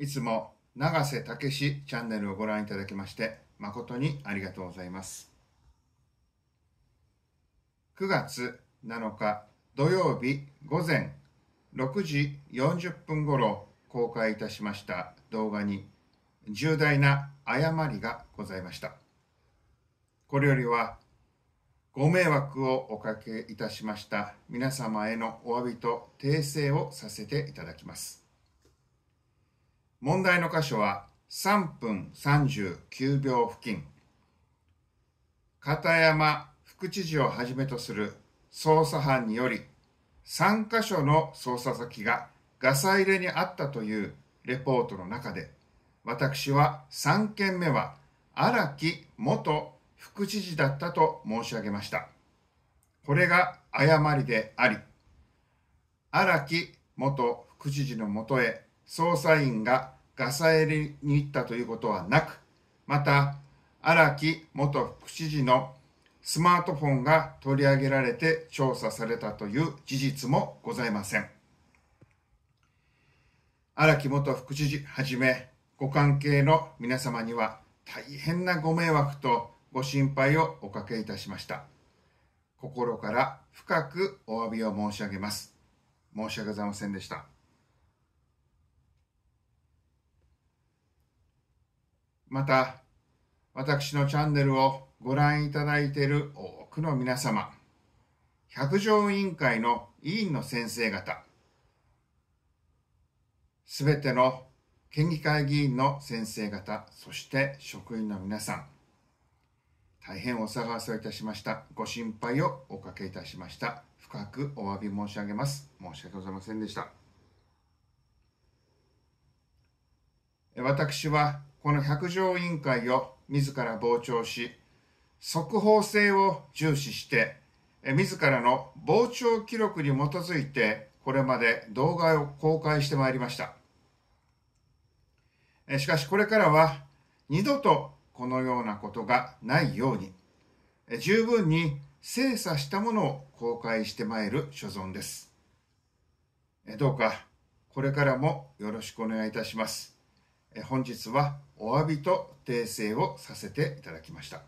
いつも永瀬武史チャンネルをご覧いただきまして誠にありがとうございます。9月7日土曜日午前6時40分ごろ公開いたしました動画に重大な誤りがございました。これよりはご迷惑をおかけいたしました皆様へのお詫びと訂正をさせていただきます。問題の箇所は3分39秒付近。片山副知事をはじめとする捜査班により、3箇所の捜査先がガサ入れにあったというレポートの中で、私は3件目は荒木元副知事だったと申し上げました。これが誤りであり、荒木元副知事のもとへ捜査員がガサ入れに行ったということはなく、また、荒木元副知事のスマートフォンが取り上げられて調査されたという事実もございません。荒木元副知事はじめ、ご関係の皆様には大変なご迷惑とご心配をおかけいたしました。心から深くお詫びを申し上げます。申し訳ございませんでした。また、私のチャンネルをご覧いただいている多くの皆様、百条委員会の委員の先生方、すべての県議会議員の先生方、そして職員の皆さん、大変お騒がせをいたしました。ご心配をおかけいたしました。深くお詫び申し上げます。申し訳ございませんでした。私はこの百条委員会を自ら傍聴し、速報性を重視して、自らの傍聴記録に基づいて、これまで動画を公開してまいりました。しかしこれからは、二度とこのようなことがないように、十分に精査したものを公開してまいる所存です。どうか、これからもよろしくお願いいたします。本日はお詫びと訂正をさせていただきました。